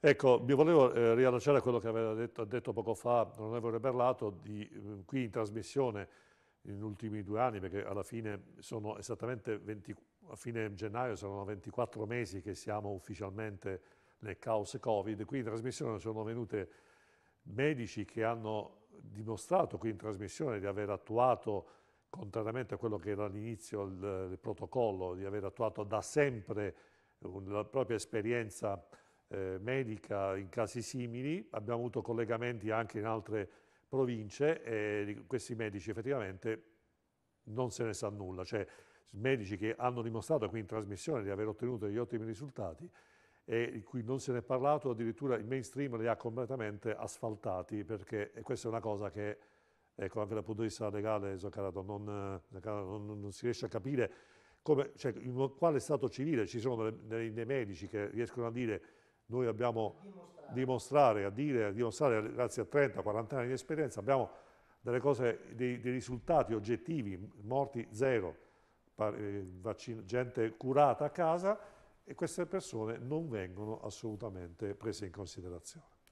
Ecco, mi volevo eh, riallacciare a quello che aveva detto, detto poco fa l'onorevole Berlato, di, eh, qui in trasmissione negli ultimi due anni, perché alla fine sono esattamente 20, a fine gennaio saranno 24 mesi che siamo ufficialmente nel caos Covid, qui in trasmissione sono venute medici che hanno dimostrato qui in trasmissione di aver attuato, contrariamente a quello che era all'inizio il, il protocollo, di aver attuato da sempre la propria esperienza eh, medica in casi simili, abbiamo avuto collegamenti anche in altre province e questi medici effettivamente non se ne sa nulla, cioè medici che hanno dimostrato qui in trasmissione di aver ottenuto degli ottimi risultati e di cui non se ne è parlato, addirittura il mainstream li ha completamente asfaltati perché questa è una cosa che ecco, anche dal punto di vista legale Zoccarato, eh, non, non, non si riesce a capire come, cioè, in quale stato civile ci sono dei, dei medici che riescono a dire noi abbiamo dimostrare. dimostrare, a dire, a dimostrare grazie a 30-40 anni di esperienza, abbiamo delle cose, dei, dei risultati oggettivi, morti zero, eh, vaccino, gente curata a casa e queste persone non vengono assolutamente prese in considerazione.